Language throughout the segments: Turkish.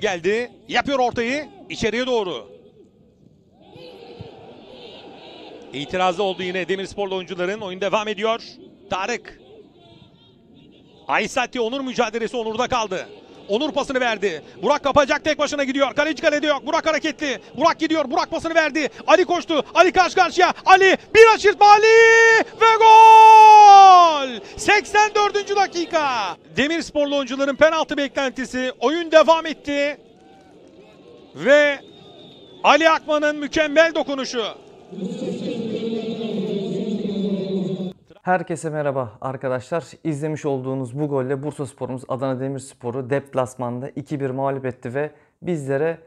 geldi. Yapıyor ortayı. içeriye doğru. İtirazda oldu yine Demirsporlu oyuncuların. Oyun devam ediyor. Tarık. Aysati Onur mücadelesi Onur'da kaldı. Onur pasını verdi. Burak kapacak tek başına gidiyor. Kaleci kalede yok. Burak hareketli. Burak gidiyor. Burak pasını verdi. Ali koştu. Ali karşı karşıya. Ali bir aşırtma Ali ve gol! 84. dakika. Demir sporlu oyuncuların penaltı beklentisi. Oyun devam etti. Ve Ali Akman'ın mükemmel dokunuşu. Herkese merhaba arkadaşlar. İzlemiş olduğunuz bu golle Bursa Spor'umuz Adana Demirspor'u deplasmanda 2-1 mağlup etti ve bizlere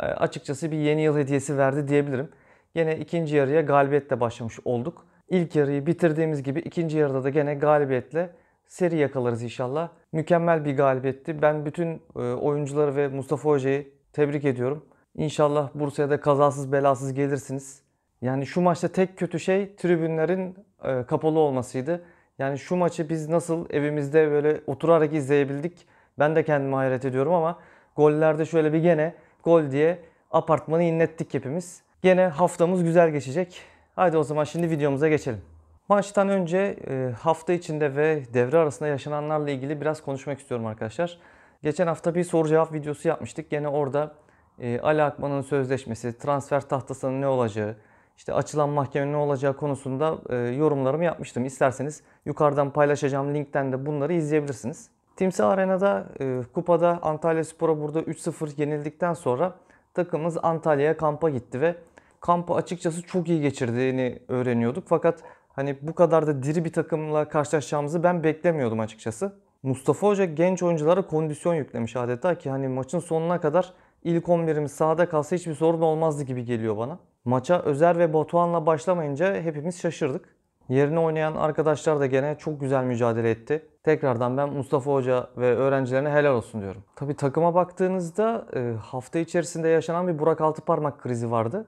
e, açıkçası bir yeni yıl hediyesi verdi diyebilirim. Yine ikinci yarıya galibiyetle başlamış olduk. İlk yarıyı bitirdiğimiz gibi ikinci yarıda da gene galibiyetle seri yakalarız inşallah. Mükemmel bir galibiyetti. Ben bütün e, oyuncuları ve Mustafa Hoca'yı tebrik ediyorum. İnşallah Bursa'ya da kazasız belasız gelirsiniz. Yani şu maçta tek kötü şey tribünlerin e, kapalı olmasıydı. Yani şu maçı biz nasıl evimizde böyle oturarak izleyebildik? Ben de kendimi hayret ediyorum ama gollerde şöyle bir gene gol diye apartmanı inlettik hepimiz. Gene haftamız güzel geçecek. Haydi o zaman şimdi videomuza geçelim. Maçtan önce e, hafta içinde ve devre arasında yaşananlarla ilgili biraz konuşmak istiyorum arkadaşlar. Geçen hafta bir soru cevap videosu yapmıştık. Gene orada e, Ali Akman'ın sözleşmesi, transfer tahtasının ne olacağı, işte açılan mahkemenin ne olacağı konusunda e, yorumlarımı yapmıştım. İsterseniz yukarıdan paylaşacağım linkten de bunları izleyebilirsiniz. Timsah Arena'da e, kupada Antalya Spor'a burada 3-0 yenildikten sonra takımımız Antalya'ya kampa gitti ve kampı açıkçası çok iyi geçirdiğini öğreniyorduk. Fakat hani bu kadar da diri bir takımla karşılaşacağımızı ben beklemiyordum açıkçası. Mustafa Hoca genç oyunculara kondisyon yüklemiş adeta ki hani maçın sonuna kadar ilk 11'imiz sahada kalsa hiçbir sorun olmazdı gibi geliyor bana maça Özer ve Batuhan'la başlamayınca hepimiz şaşırdık. Yerine oynayan arkadaşlar da gene çok güzel mücadele etti. Tekrardan ben Mustafa Hoca ve öğrencilerine helal olsun diyorum. Tabi takıma baktığınızda e, hafta içerisinde yaşanan bir Burak Altıparmak krizi vardı.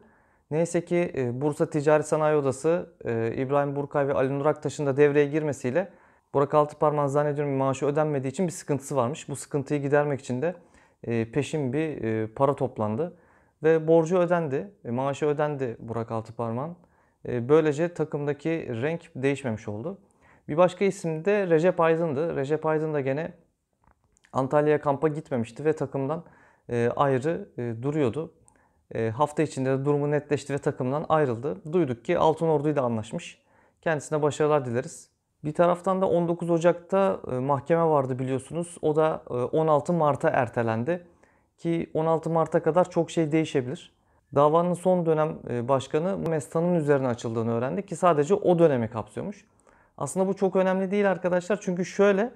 Neyse ki e, Bursa Ticari Sanayi Odası e, İbrahim Burkay ve Ali Nurak Aktaş'ın da devreye girmesiyle Burak Altıparmak'ın zannediyorum maaşı ödenmediği için bir sıkıntısı varmış. Bu sıkıntıyı gidermek için de peşin bir para toplandı. Ve borcu ödendi, e, maaşı ödendi Burak Altıparmak'ın. E, böylece takımdaki renk değişmemiş oldu. Bir başka isim de Recep Aydın'dı. Recep Aydın da gene Antalya'ya kampa gitmemişti ve takımdan e, ayrı duruyordu. Hafta içinde durumu netleşti ve takımdan ayrıldı. Duyduk ki Altın Ordu'yu da anlaşmış. Kendisine başarılar dileriz. Bir taraftan da 19 Ocak'ta mahkeme vardı biliyorsunuz. O da 16 Mart'a ertelendi. Ki 16 Mart'a kadar çok şey değişebilir. Davanın son dönem e, başkanı Mestan'ın üzerine açıldığını öğrendik ki sadece o dönemi kapsıyormuş. Aslında bu çok önemli değil arkadaşlar çünkü şöyle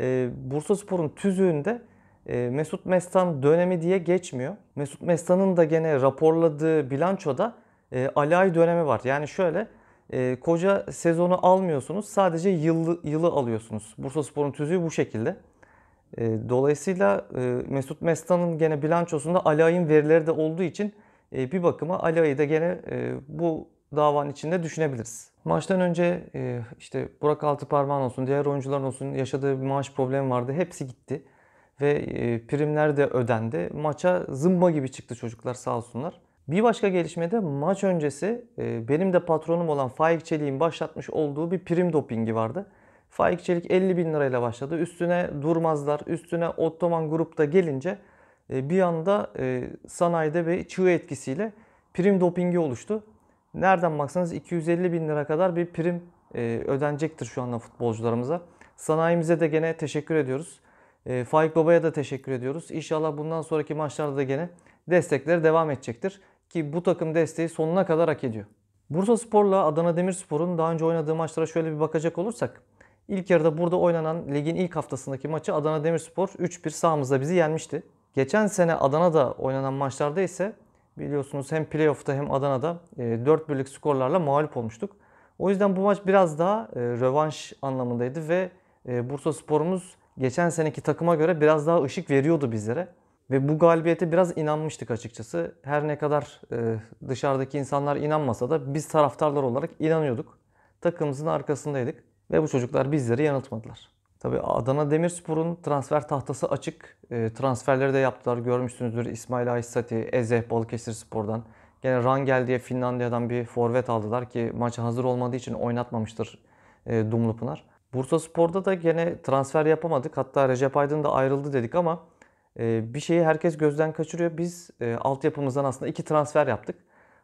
e, Bursa Spor'un tüzüğünde e, Mesut Mestan dönemi diye geçmiyor. Mesut Mestan'ın da gene raporladığı bilançoda Alay dönemi var. Yani şöyle koca sezonu almıyorsunuz sadece yılı, yılı alıyorsunuz. Bursa Spor'un tüzüğü bu şekilde. Ee, dolayısıyla e, Mesut Mestan'ın gene bilançosunda Alay'ın verileri de olduğu için e, bir bakıma Alay'ı da gene e, bu davanın içinde düşünebiliriz. Maçtan önce işte Burak Altıparmağan olsun, diğer oyuncuların olsun yaşadığı bir maaş problemi vardı. Hepsi gitti ve primler de ödendi. Maça zımba gibi çıktı çocuklar sağ olsunlar. Bir başka gelişme de maç öncesi benim de patronum olan Faik Çelik'in başlatmış olduğu bir prim dopingi vardı. Faik Çelik 50 bin lirayla başladı. Üstüne Durmazlar, üstüne Ottoman grupta gelince e, bir anda e, sanayide bir çığ etkisiyle prim dopingi oluştu. Nereden baksanız 250 bin lira kadar bir prim e, ödenecektir şu anda futbolcularımıza. Sanayimize de gene teşekkür ediyoruz. Faik Baba'ya da teşekkür ediyoruz. İnşallah bundan sonraki maçlarda da gene destekleri devam edecektir. Ki bu takım desteği sonuna kadar hak ediyor. Bursa Spor'la Adana Demirspor'un daha önce oynadığı maçlara şöyle bir bakacak olursak İlk yarıda burada oynanan ligin ilk haftasındaki maçı Adana Demirspor 3-1 sahamızda bizi yenmişti. Geçen sene Adana'da oynanan maçlarda ise biliyorsunuz hem playoff'ta hem Adana'da 4 e, birlik skorlarla mağlup olmuştuk. O yüzden bu maç biraz daha e, rövanş anlamındaydı ve e, Bursa Spor'umuz geçen seneki takıma göre biraz daha ışık veriyordu bizlere. Ve bu galibiyete biraz inanmıştık açıkçası. Her ne kadar dışarıdaki insanlar inanmasa da biz taraftarlar olarak inanıyorduk. Takımımızın arkasındaydık. Ve bu çocuklar bizleri yanıltmadılar. Tabii Adana Demirspor'un transfer tahtası açık. E, transferleri de yaptılar. Görmüşsünüzdür İsmail Aysati, Ezeh Balıkesir Spor'dan. Gene Rangel diye Finlandiya'dan bir forvet aldılar ki maça hazır olmadığı için oynatmamıştır e, Dumlupınar. Bursa Spor'da da gene transfer yapamadık. Hatta Recep Aydın da ayrıldı dedik ama e, bir şeyi herkes gözden kaçırıyor. Biz e, altyapımızdan aslında iki transfer yaptık.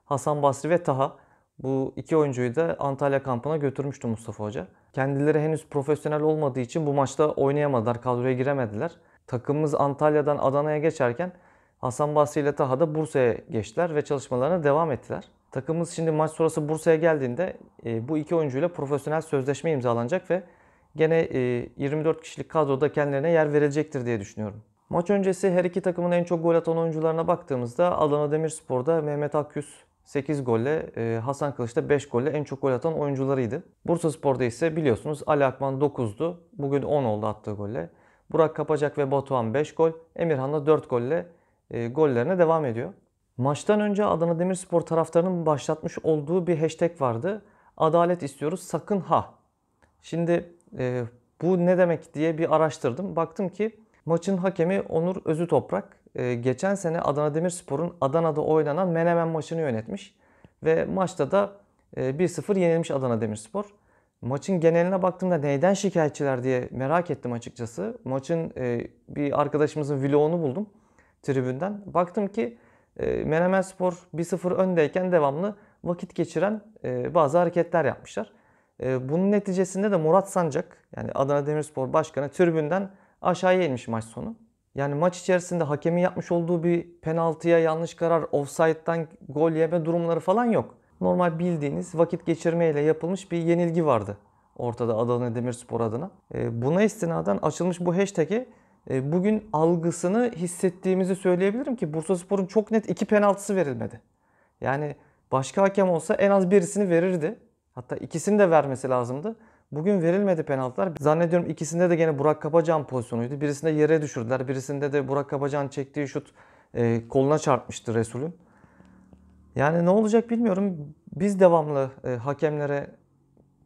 Hasan Basri ve Taha. Bu iki oyuncuyu da Antalya kampına götürmüştü Mustafa Hoca. Kendileri henüz profesyonel olmadığı için bu maçta oynayamadılar, kadroya giremediler. Takımımız Antalya'dan Adana'ya geçerken Hasan Basri ile Taha da Bursa'ya geçtiler ve çalışmalarına devam ettiler. Takımımız şimdi maç sonrası Bursa'ya geldiğinde e, bu iki oyuncuyla profesyonel sözleşme imzalanacak ve gene 24 e, kişilik kadroda kendilerine yer verilecektir diye düşünüyorum. Maç öncesi her iki takımın en çok gol atan oyuncularına baktığımızda Adana Demirspor'da Mehmet Akyüz 8 golle, e, Hasan Kılıç da 5 golle en çok gol atan oyuncularıydı. Bursa Spor'da ise biliyorsunuz Ali Akman 9'du. Bugün 10 oldu attığı golle. Burak Kapacak ve Batuhan 5 gol. Emirhan da 4 golle e, gollerine devam ediyor. Maçtan önce Adana Demirspor taraftarının başlatmış olduğu bir hashtag vardı. Adalet istiyoruz sakın ha. Şimdi e, bu ne demek diye bir araştırdım. Baktım ki maçın hakemi Onur Özü Toprak e, geçen sene Adana Demirspor'un Adana'da oynanan Menemen maçını yönetmiş. Ve maçta da e, 1-0 yenilmiş Adana Demirspor. Maçın geneline baktığımda neyden şikayetçiler diye merak ettim açıkçası. Maçın e, bir arkadaşımızın vlogunu buldum tribünden. Baktım ki e, Menemen Spor 1-0 öndeyken devamlı vakit geçiren e, bazı hareketler yapmışlar. E, bunun neticesinde de Murat Sancak yani Adana Demirspor Başkanı tribünden aşağıya inmiş maç sonu. Yani maç içerisinde hakemin yapmış olduğu bir penaltıya yanlış karar, offside'dan gol yeme durumları falan yok. Normal bildiğiniz vakit geçirmeyle yapılmış bir yenilgi vardı ortada Adana Demirspor adına. E, buna istinaden açılmış bu hashtag'e e, bugün algısını hissettiğimizi söyleyebilirim ki Bursa Spor'un çok net iki penaltısı verilmedi. Yani başka hakem olsa en az birisini verirdi. Hatta ikisini de vermesi lazımdı. Bugün verilmedi penaltılar. Zannediyorum ikisinde de gene Burak Kapacan pozisyonuydu. Birisinde yere düşürdüler. Birisinde de Burak Kapacan çektiği şut e, koluna çarpmıştı Resul'ün. Yani ne olacak bilmiyorum. Biz devamlı e, hakemlere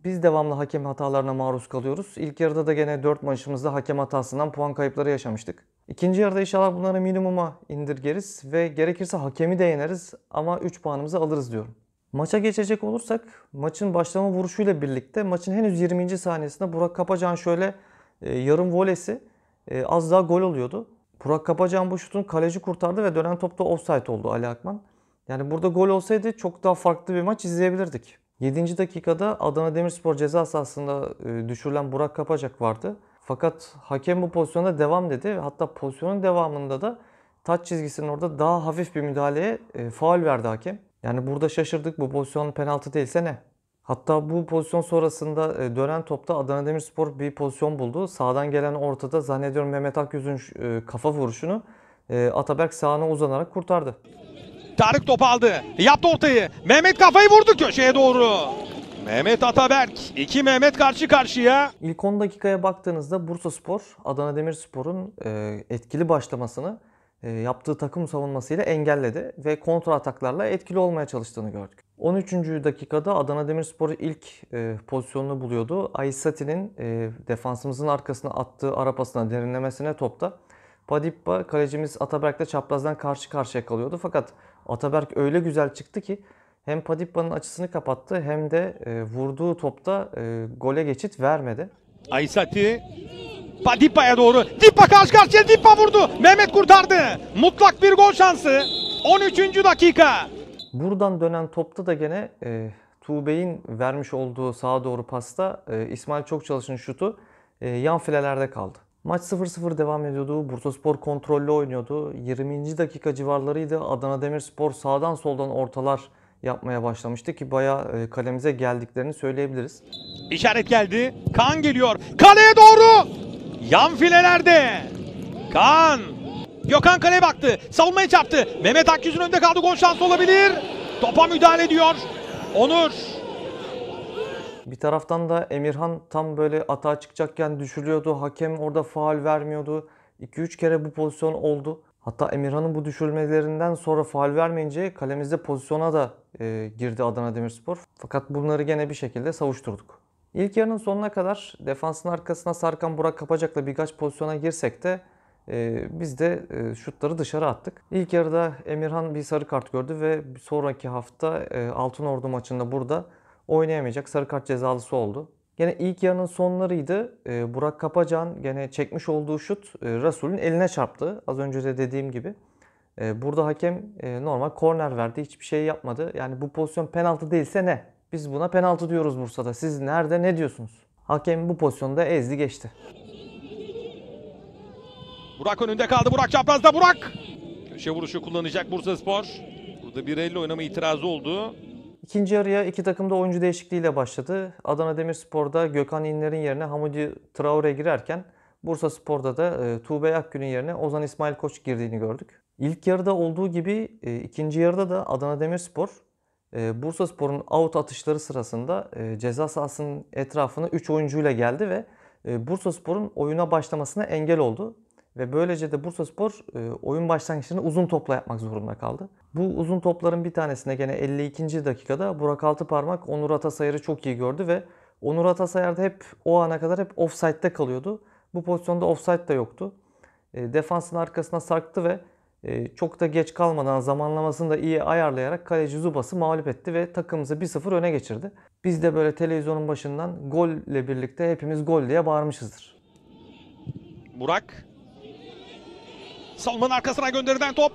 biz devamlı hakem hatalarına maruz kalıyoruz. İlk yarıda da gene 4 maçımızda hakem hatasından puan kayıpları yaşamıştık. İkinci yarıda inşallah bunları minimuma indirgeriz ve gerekirse hakemi de yeneriz ama 3 puanımızı alırız diyorum. Maça geçecek olursak maçın başlama vuruşuyla birlikte maçın henüz 20. saniyesinde Burak Kapacan şöyle e, yarım volesi e, az daha gol oluyordu. Burak Kapacan bu şutun kaleci kurtardı ve dönen topta offside oldu Ali Akman. Yani burada gol olsaydı çok daha farklı bir maç izleyebilirdik. 7. dakikada Adana Demirspor ceza sahasında e, düşürülen Burak Kapacak vardı. Fakat hakem bu pozisyonda devam dedi. Hatta pozisyonun devamında da taç çizgisinin orada daha hafif bir müdahaleye e, faal verdi hakem. Yani burada şaşırdık. Bu pozisyon penaltı değilse ne? Hatta bu pozisyon sonrasında e, dönen topta Adana Demirspor bir pozisyon buldu. Sağdan gelen ortada zannediyorum Mehmet Akyüz'ün e, kafa vuruşunu e, Ataberk sağına uzanarak kurtardı. Tarık top aldı. Yaptı ortayı. Mehmet kafayı vurdu köşeye doğru. Mehmet Ataberk. iki Mehmet karşı karşıya. İlk 10 dakikaya baktığınızda Bursa Spor, Adana Demirspor'un etkili başlamasını e, yaptığı takım savunmasıyla engelledi ve kontra ataklarla etkili olmaya çalıştığını gördük. 13. dakikada Adana Demirspor ilk e, pozisyonunu buluyordu. Aysati'nin e, defansımızın arkasına attığı ara pasına derinlemesine topta Padipba kalecimiz Ataberk'le çaprazdan karşı karşıya kalıyordu. Fakat Ataberk öyle güzel çıktı ki hem Padibba'nın açısını kapattı hem de vurduğu topta gole geçit vermedi. Aysati Dipa'ya doğru. Dipa karşı karşıya Dipa vurdu. Mehmet kurtardı. Mutlak bir gol şansı. 13. dakika. Buradan dönen topta da gene e, Tuğbey'in vermiş olduğu sağa doğru pasta e, İsmail Çokçalış'ın şutu e, yan filelerde kaldı. Maç 0-0 devam ediyordu. Bursaspor kontrollü oynuyordu. 20. dakika civarlarıydı. Adana Demirspor sağdan soldan ortalar yapmaya başlamıştı ki bayağı e, kalemize geldiklerini söyleyebiliriz. İşaret geldi. Kan geliyor. Kaleye doğru. Yan filelerde. Kaan. Gökhan kaleye baktı. Savunmaya çarptı. Mehmet Akyüz'ün önünde kaldı. Gol şansı olabilir. Topa müdahale ediyor. Onur. Bir taraftan da Emirhan tam böyle atağa çıkacakken düşürüyordu. Hakem orada faal vermiyordu. 2-3 kere bu pozisyon oldu. Hatta Emirhan'ın bu düşürmelerinden sonra faal vermeyince kalemizde pozisyona da e, girdi Adana Demirspor. Fakat bunları gene bir şekilde savuşturduk. İlk yarının sonuna kadar defansın arkasına sarkan Burak Kapacak'la birkaç pozisyona girsek de e, biz de e, şutları dışarı attık. İlk yarıda Emirhan bir sarı kart gördü ve sonraki hafta e, Altın maçında burada oynayamayacak sarı kart cezalısı oldu. Yine ilk yarının sonlarıydı. E, Burak Kapacan gene çekmiş olduğu şut e, Rasul'ün eline çarptı. Az önce de dediğim gibi. E, burada hakem e, normal korner verdi. Hiçbir şey yapmadı. Yani bu pozisyon penaltı değilse ne? Biz buna penaltı diyoruz Bursa'da. Siz nerede ne diyorsunuz? Hakem bu pozisyonda ezdi geçti. Burak önünde kaldı. Burak çaprazda. Burak! Köşe vuruşu kullanacak Bursa Spor. Burada bir elle oynama itirazı oldu. İkinci yarıya iki takım da oyuncu değişikliğiyle başladı. Adana Demirspor'da Gökhan İnler'in yerine Hamidi Traore girerken Bursa Spor'da da e, Tuğbe Akgün'ün yerine Ozan İsmail Koç girdiğini gördük. İlk yarıda olduğu gibi e, ikinci yarıda da Adana Demirspor ee, Bursa Spor'un out atışları sırasında e, ceza sahasının etrafına 3 oyuncuyla geldi ve e, Bursa Spor'un oyuna başlamasına engel oldu. Ve böylece de Bursa Spor e, oyun başlangıcını uzun topla yapmak zorunda kaldı. Bu uzun topların bir tanesine gene 52. dakikada Burak Altıparmak Onur Atasayar'ı çok iyi gördü ve Onur Atasayar da hep o ana kadar hep offside'de kalıyordu. Bu pozisyonda offside de yoktu. Defansın arkasına sarktı ve ee, çok da geç kalmadan zamanlamasını da iyi ayarlayarak kaleci Zubas'ı mağlup etti ve takımımızı 1-0 öne geçirdi. Biz de böyle televizyonun başından golle birlikte hepimiz gol diye bağırmışızdır. Burak. Salman arkasına gönderilen top.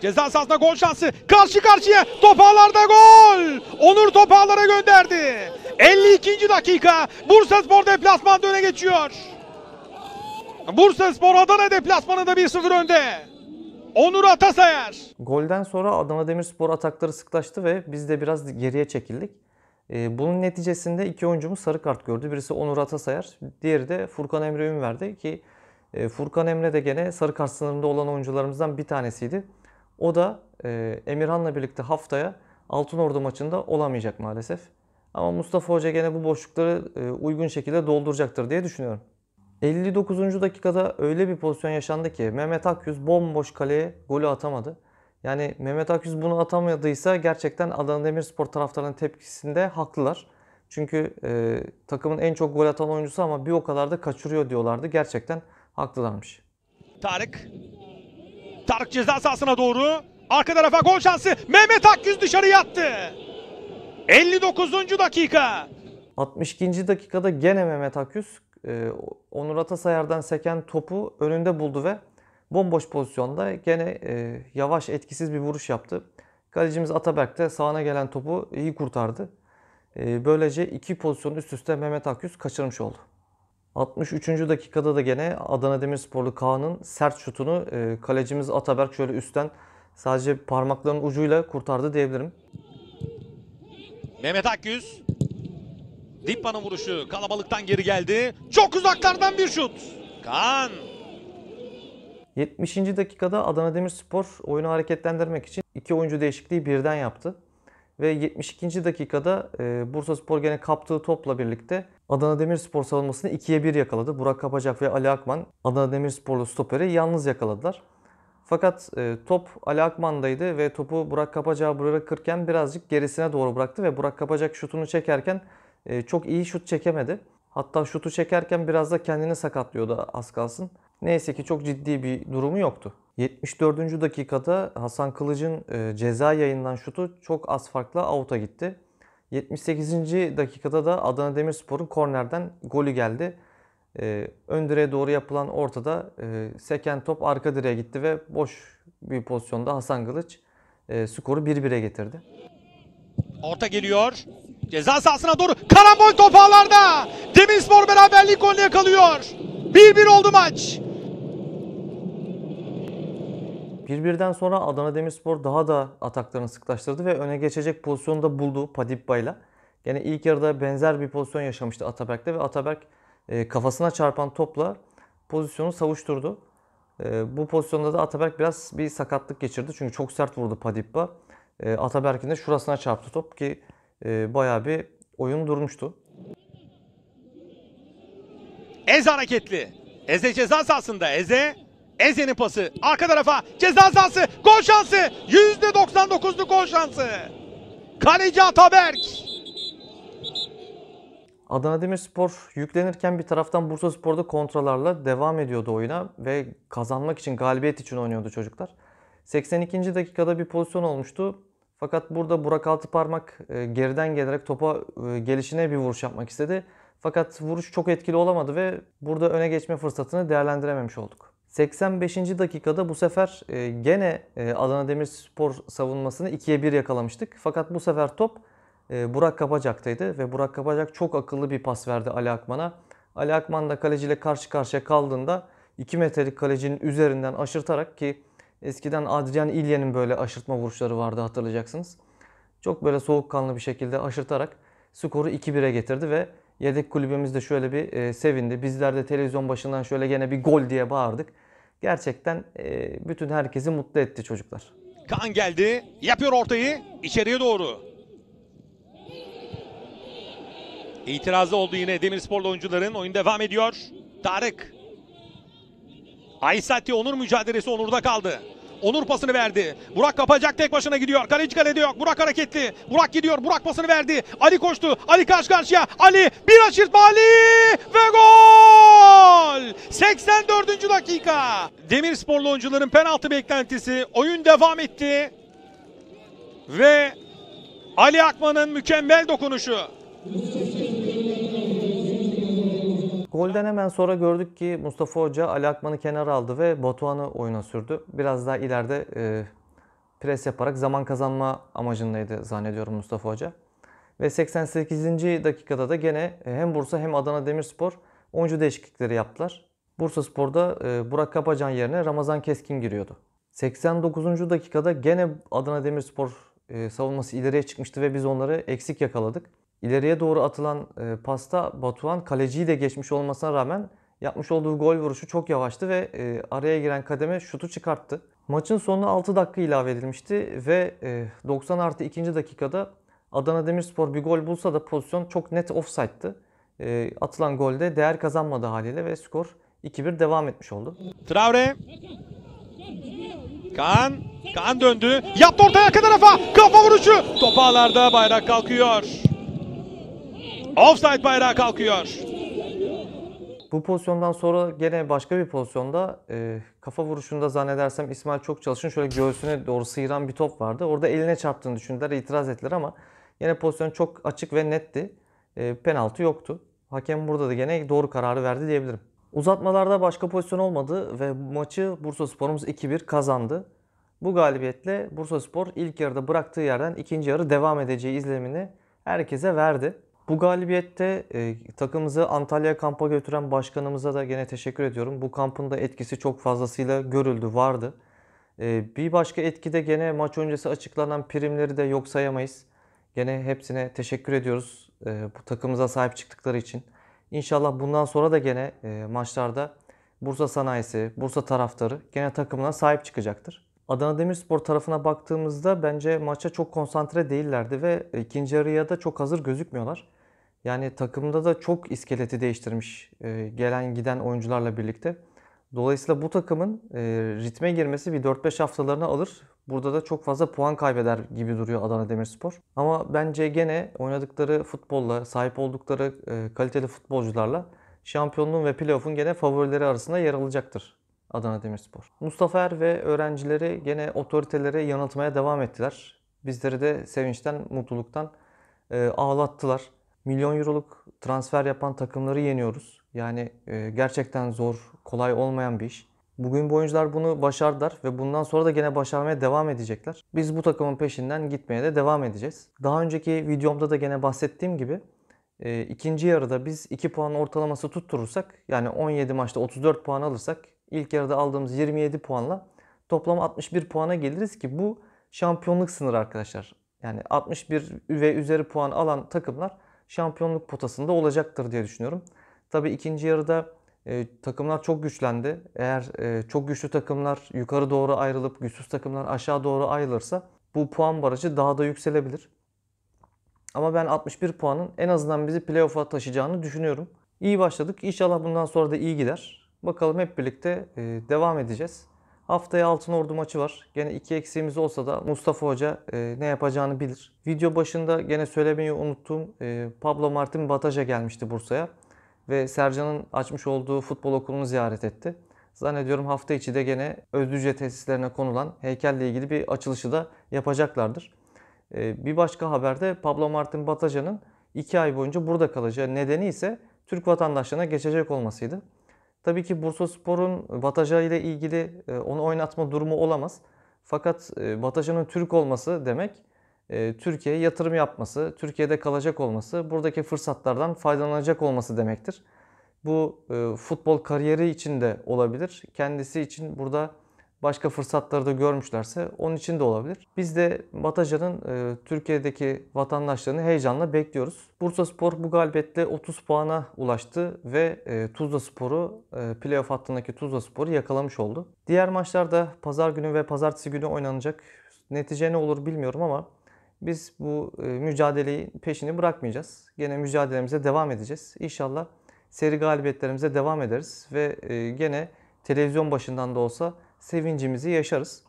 Ceza sahasında gol şansı. Karşı karşıya topağlarda gol. Onur topağlara gönderdi. 52. dakika Bursa Spor deplasmanda öne geçiyor. Bursa Spor Adana deplasmanında 1-0 önde. Onur Atasayar. Golden sonra Adana Demirspor atakları sıklaştı ve biz de biraz geriye çekildik. Ee, bunun neticesinde iki oyuncumuz sarı kart gördü. Birisi Onur Atasayar, diğeri de Furkan Emre Ünver'di ki e, Furkan Emre de gene sarı kart sınırında olan oyuncularımızdan bir tanesiydi. O da e, Emirhan'la birlikte haftaya Altınordu maçında olamayacak maalesef. Ama Mustafa Hoca gene bu boşlukları e, uygun şekilde dolduracaktır diye düşünüyorum. 59. dakikada öyle bir pozisyon yaşandı ki Mehmet Akyüz bomboş kaleye golü atamadı. Yani Mehmet Akyüz bunu atamadıysa gerçekten Adana Demirspor taraftarının tepkisinde haklılar. Çünkü e, takımın en çok gol atan oyuncusu ama bir o kadar da kaçırıyor diyorlardı. Gerçekten haklılarmış. Tarık. Tarık ceza sahasına doğru. Arka tarafa gol şansı. Mehmet Akyüz dışarı yattı. 59. dakika. 62. dakikada gene Mehmet Akyüz e, Onur Atasayar'dan seken topu önünde buldu ve bomboş pozisyonda gene e, yavaş etkisiz bir vuruş yaptı. Kalecimiz Ataberk de sağına gelen topu iyi kurtardı. E, böylece iki pozisyon üst üste Mehmet Akyüz kaçırmış oldu. 63. dakikada da gene Adana Demirsporlu Kaan'ın sert şutunu e, kalecimiz Ataberk şöyle üstten sadece parmaklarının ucuyla kurtardı diyebilirim. Mehmet Akyüz Dipa'nın vuruşu kalabalıktan geri geldi. Çok uzaklardan bir şut. Kaan. 70. dakikada Adana Demirspor oyunu hareketlendirmek için iki oyuncu değişikliği birden yaptı. Ve 72. dakikada e, Bursa Spor gene kaptığı topla birlikte Adana Demirspor savunmasını 2'ye 1 yakaladı. Burak Kapacak ve Ali Akman Adana Demirsporlu stoperi yalnız yakaladılar. Fakat e, top Ali Akman'daydı ve topu Burak Kapacak'a bırakırken birazcık gerisine doğru bıraktı ve Burak Kapacak şutunu çekerken ee, çok iyi şut çekemedi. Hatta şutu çekerken biraz da kendini sakatlıyordu az kalsın. Neyse ki çok ciddi bir durumu yoktu. 74. dakikada Hasan Kılıç'ın e, ceza yayından şutu çok az farkla out'a gitti. 78. dakikada da Adana Demirspor'un kornerden golü geldi. E, ön direğe doğru yapılan ortada e, seken top arka direğe gitti ve boş bir pozisyonda Hasan Kılıç skoru 1-1'e getirdi. Orta geliyor. Ceza sahasına doğru. Karambol topağlarda. Demirspor beraberlik golünü yakalıyor. 1-1 oldu maç. 1-1'den sonra Adana Demirspor daha da ataklarını sıklaştırdı ve öne geçecek pozisyonu da buldu Padibba'yla. Yani ilk yarıda benzer bir pozisyon yaşamıştı Ataberk'te ve Atabek e, kafasına çarpan topla pozisyonu savuşturdu. E, bu pozisyonda da Atabek biraz bir sakatlık geçirdi çünkü çok sert vurdu Padipba. E, Atabek'in de şurasına çarptı top ki e, bayağı bir oyun durmuştu. Ez hareketli. Eze ceza sahasında. Eze Eze'nin pası. Arka tarafa. Ceza sahası. Gol şansı. %99'lu gol şansı. Kaleci Ataberk. Adana Demirspor yüklenirken bir taraftan Bursa Spor'da kontralarla devam ediyordu oyuna ve kazanmak için, galibiyet için oynuyordu çocuklar. 82. dakikada bir pozisyon olmuştu. Fakat burada Burak Altıparmak e, geriden gelerek topa e, gelişine bir vuruş yapmak istedi. Fakat vuruş çok etkili olamadı ve burada öne geçme fırsatını değerlendirememiş olduk. 85. dakikada bu sefer e, gene Adana Demirspor savunmasını 2'ye 1 yakalamıştık. Fakat bu sefer top Burak Kapacak'taydı ve Burak Kapacak çok akıllı bir pas verdi Ali Akman'a. Ali Akman da kaleciyle karşı karşıya kaldığında 2 metrelik kalecinin üzerinden aşırtarak ki Eskiden Adrian İlye'nin böyle aşırtma vuruşları vardı hatırlayacaksınız. Çok böyle soğukkanlı bir şekilde aşırtarak skoru 2-1'e getirdi ve yedek kulübümüz de şöyle bir e, sevindi. Bizler de televizyon başından şöyle gene bir gol diye bağırdık. Gerçekten e, bütün herkesi mutlu etti çocuklar. Kaan geldi, yapıyor ortayı, içeriye doğru. İtirazda oldu yine Demirsporlu oyuncuların. Oyun devam ediyor. Tarık Aysati Onur mücadelesi Onur'da kaldı. Onur pasını verdi. Burak kapacak tek başına gidiyor. Kaleci kalede yok. Burak hareketli. Burak gidiyor. Burak pasını verdi. Ali koştu. Ali karşı karşıya. Ali bir aşırtma Ali ve gol! 84. dakika. Demirsporlu oyuncuların penaltı beklentisi. Oyun devam etti. Ve Ali Akman'ın mükemmel dokunuşu. Golden hemen sonra gördük ki Mustafa Hoca Ali Akman'ı kenara aldı ve Batuhan'ı oyuna sürdü. Biraz daha ileride e, pres yaparak zaman kazanma amacındaydı zannediyorum Mustafa Hoca. Ve 88. dakikada da gene e, hem Bursa hem Adana Demirspor oyuncu değişiklikleri yaptılar. Bursa Spor'da e, Burak Kapacan yerine Ramazan Keskin giriyordu. 89. dakikada gene Adana Demirspor e, savunması ileriye çıkmıştı ve biz onları eksik yakaladık. İleriye doğru atılan e, pasta Batuhan kaleciyi de geçmiş olmasına rağmen yapmış olduğu gol vuruşu çok yavaştı ve e, araya giren kademe şutu çıkarttı. Maçın sonuna 6 dakika ilave edilmişti ve e, 90 artı 2. dakikada Adana Demirspor bir gol bulsa da pozisyon çok net offside'tı. E, atılan golde değer kazanmadı haliyle ve skor 2-1 devam etmiş oldu. Traore. Kaan. Kaan döndü. Yaptı ortaya kadar kafa. Kafa vuruşu. Topağlarda bayrak kalkıyor. Offside bayrağı kalkıyor. Bu pozisyondan sonra gene başka bir pozisyonda e, kafa vuruşunda zannedersem İsmail çok çalışın şöyle göğsüne doğru sıyıran bir top vardı. Orada eline çarptığını düşündüler, itiraz ettiler ama yine pozisyon çok açık ve netti. E, penaltı yoktu. Hakem burada da gene doğru kararı verdi diyebilirim. Uzatmalarda başka pozisyon olmadı ve maçı Bursa Sporumuz 2-1 kazandı. Bu galibiyetle Bursa Spor ilk yarıda bıraktığı yerden ikinci yarı devam edeceği izlemini herkese verdi. Bu galibiyette e, takımımızı Antalya kampa götüren başkanımıza da gene teşekkür ediyorum. Bu kampın da etkisi çok fazlasıyla görüldü, vardı. E, bir başka etki de gene maç öncesi açıklanan primleri de yok sayamayız. Gene hepsine teşekkür ediyoruz e, bu takımıza sahip çıktıkları için. İnşallah bundan sonra da gene e, maçlarda Bursa sanayisi, Bursa taraftarı gene takımına sahip çıkacaktır. Adana Demirspor tarafına baktığımızda bence maça çok konsantre değillerdi ve ikinci yarıya da çok hazır gözükmüyorlar. Yani takımda da çok iskeleti değiştirmiş e, gelen giden oyuncularla birlikte. Dolayısıyla bu takımın e, ritme girmesi bir 4-5 haftalarını alır. Burada da çok fazla puan kaybeder gibi duruyor Adana Demirspor. Ama bence gene oynadıkları futbolla, sahip oldukları e, kaliteli futbolcularla şampiyonluğun ve playoff'un gene favorileri arasında yer alacaktır Adana Demirspor. Mustafa Er ve öğrencileri gene otoritelere yanıltmaya devam ettiler. Bizleri de sevinçten, mutluluktan e, ağlattılar milyon euroluk transfer yapan takımları yeniyoruz. Yani e, gerçekten zor, kolay olmayan bir iş. Bugün bu oyuncular bunu başardılar ve bundan sonra da gene başarmaya devam edecekler. Biz bu takımın peşinden gitmeye de devam edeceğiz. Daha önceki videomda da gene bahsettiğim gibi e, ikinci yarıda biz 2 puan ortalaması tutturursak yani 17 maçta 34 puan alırsak ilk yarıda aldığımız 27 puanla toplam 61 puana geliriz ki bu şampiyonluk sınırı arkadaşlar. Yani 61 ve üzeri puan alan takımlar şampiyonluk potasında olacaktır diye düşünüyorum. Tabii ikinci yarıda e, takımlar çok güçlendi. Eğer e, çok güçlü takımlar yukarı doğru ayrılıp güçsüz takımlar aşağı doğru ayrılırsa bu puan barajı daha da yükselebilir. Ama ben 61 puanın en azından bizi playoff'a taşıyacağını düşünüyorum. İyi başladık. İnşallah bundan sonra da iyi gider. Bakalım hep birlikte e, devam edeceğiz. Haftaya Altın Ordu maçı var. Gene iki eksiğimiz olsa da Mustafa Hoca e, ne yapacağını bilir. Video başında gene söylemeyi unuttuğum e, Pablo Martin Bataja gelmişti Bursa'ya. Ve Sercan'ın açmış olduğu futbol okulunu ziyaret etti. Zannediyorum hafta içi de gene Özlüce tesislerine konulan heykelle ilgili bir açılışı da yapacaklardır. E, bir başka haberde Pablo Martin Bataja'nın 2 ay boyunca burada kalacağı nedeni ise Türk vatandaşlığına geçecek olmasıydı. Tabii ki Bursaspor'un Bataja ile ilgili e, onu oynatma durumu olamaz. Fakat Bataja'nın e, Türk olması demek e, Türkiye'ye yatırım yapması, Türkiye'de kalacak olması, buradaki fırsatlardan faydalanacak olması demektir. Bu futbol kariyeri için de olabilir. Kendisi için burada başka fırsatları da görmüşlerse onun için de olabilir. Biz de Bataja'nın e, Türkiye'deki vatandaşlarını heyecanla bekliyoruz. Bursa Spor bu galibiyetle 30 puana ulaştı ve e, Tuzla Spor'u e, playoff hattındaki Tuzla Spor'u yakalamış oldu. Diğer maçlar da pazar günü ve pazartesi günü oynanacak. Netice ne olur bilmiyorum ama biz bu e, mücadeleyi peşini bırakmayacağız. Gene mücadelemize devam edeceğiz. İnşallah seri galibiyetlerimize devam ederiz ve e, gene televizyon başından da olsa sevincimizi yaşarız.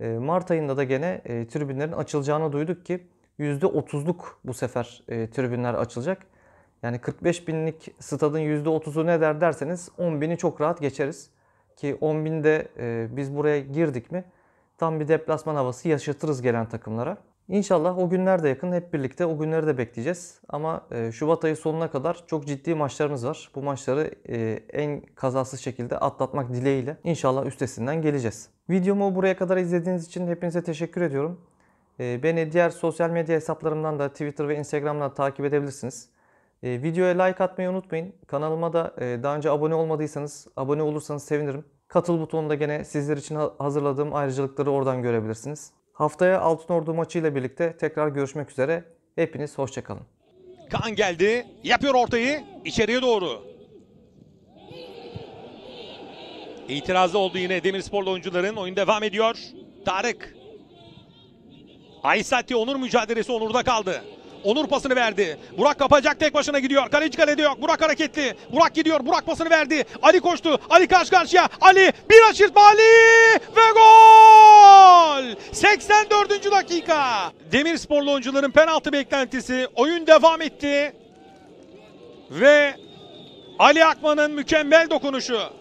Ee, Mart ayında da gene e, tribünlerin açılacağını duyduk ki %30'luk bu sefer e, tribünler açılacak. Yani 45 binlik stadın %30'u ne der derseniz 10 bini çok rahat geçeriz. Ki 10 binde e, biz buraya girdik mi tam bir deplasman havası yaşatırız gelen takımlara. İnşallah o günler de yakın. Hep birlikte o günleri de bekleyeceğiz. Ama e, Şubat ayı sonuna kadar çok ciddi maçlarımız var. Bu maçları e, en kazasız şekilde atlatmak dileğiyle inşallah üstesinden geleceğiz. Videomu buraya kadar izlediğiniz için hepinize teşekkür ediyorum. E, beni diğer sosyal medya hesaplarımdan da Twitter ve Instagram'dan takip edebilirsiniz. Videoya like atmayı unutmayın. Kanalıma da daha önce abone olmadıysanız abone olursanız sevinirim. Katıl butonunda gene sizler için hazırladığım ayrıcalıkları oradan görebilirsiniz. Haftaya Altınordu maçıyla birlikte tekrar görüşmek üzere. Hepiniz hoşçakalın. Kaan geldi. Yapıyor ortayı. içeriye doğru. İtirazı oldu yine Demirsporlu oyuncuların. Oyun devam ediyor. Tarık. Aysati Onur mücadelesi Onur'da kaldı. Onur pasını verdi. Burak kapacak tek başına gidiyor. Kaleci kalede yok. Burak hareketli. Burak gidiyor. Burak pasını verdi. Ali koştu. Ali karşı karşıya. Ali bir aşırtma Ali ve gol! 84. dakika. Demir sporlu oyuncuların penaltı beklentisi. Oyun devam etti. Ve Ali Akman'ın mükemmel dokunuşu.